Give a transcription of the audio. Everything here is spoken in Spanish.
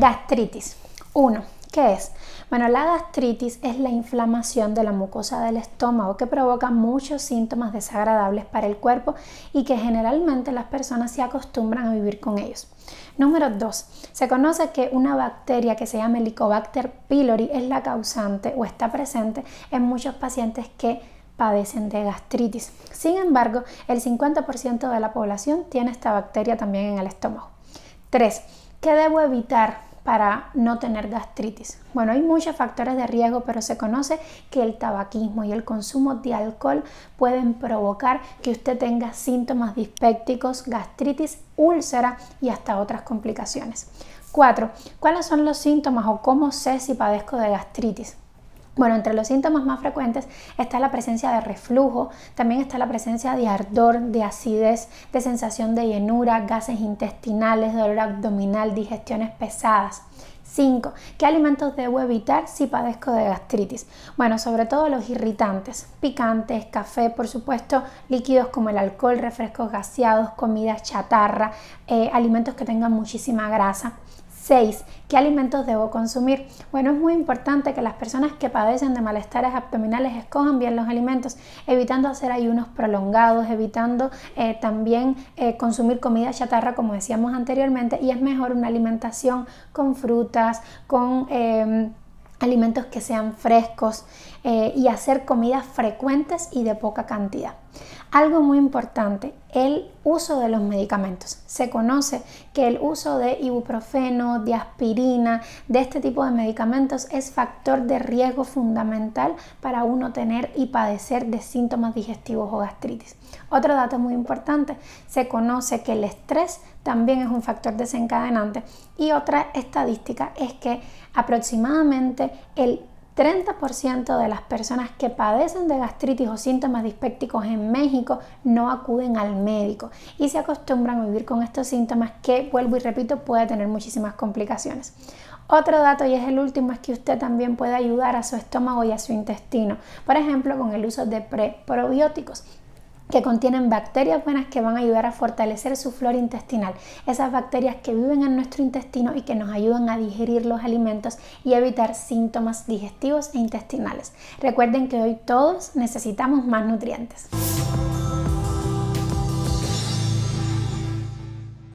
Gastritis. 1. ¿Qué es? Bueno, la gastritis es la inflamación de la mucosa del estómago que provoca muchos síntomas desagradables para el cuerpo y que generalmente las personas se acostumbran a vivir con ellos. Número 2. Se conoce que una bacteria que se llama Helicobacter pylori es la causante o está presente en muchos pacientes que padecen de gastritis. Sin embargo, el 50% de la población tiene esta bacteria también en el estómago. 3. ¿Qué debo evitar? para no tener gastritis? Bueno, hay muchos factores de riesgo, pero se conoce que el tabaquismo y el consumo de alcohol pueden provocar que usted tenga síntomas dispépticos, gastritis, úlcera y hasta otras complicaciones. 4. ¿Cuáles son los síntomas o cómo sé si padezco de gastritis? Bueno, entre los síntomas más frecuentes está la presencia de reflujo, también está la presencia de ardor, de acidez, de sensación de llenura, gases intestinales, dolor abdominal, digestiones pesadas. 5. ¿Qué alimentos debo evitar si padezco de gastritis? Bueno, sobre todo los irritantes, picantes, café, por supuesto, líquidos como el alcohol, refrescos gaseados, comidas chatarra, eh, alimentos que tengan muchísima grasa. 6. ¿Qué alimentos debo consumir? Bueno, es muy importante que las personas que padecen de malestares abdominales escojan bien los alimentos, evitando hacer ayunos prolongados, evitando eh, también eh, consumir comida chatarra, como decíamos anteriormente, y es mejor una alimentación con frutas, con... Em, alimentos que sean frescos eh, y hacer comidas frecuentes y de poca cantidad. Algo muy importante, el uso de los medicamentos. Se conoce que el uso de ibuprofeno, de aspirina, de este tipo de medicamentos es factor de riesgo fundamental para uno tener y padecer de síntomas digestivos o gastritis. Otro dato muy importante, se conoce que el estrés también es un factor desencadenante y otra estadística es que aproximadamente el 30% de las personas que padecen de gastritis o síntomas dispépticos en México no acuden al médico y se acostumbran a vivir con estos síntomas que, vuelvo y repito, puede tener muchísimas complicaciones. Otro dato, y es el último, es que usted también puede ayudar a su estómago y a su intestino, por ejemplo, con el uso de preprobióticos que contienen bacterias buenas que van a ayudar a fortalecer su flora intestinal. Esas bacterias que viven en nuestro intestino y que nos ayudan a digerir los alimentos y evitar síntomas digestivos e intestinales. Recuerden que hoy todos necesitamos más nutrientes.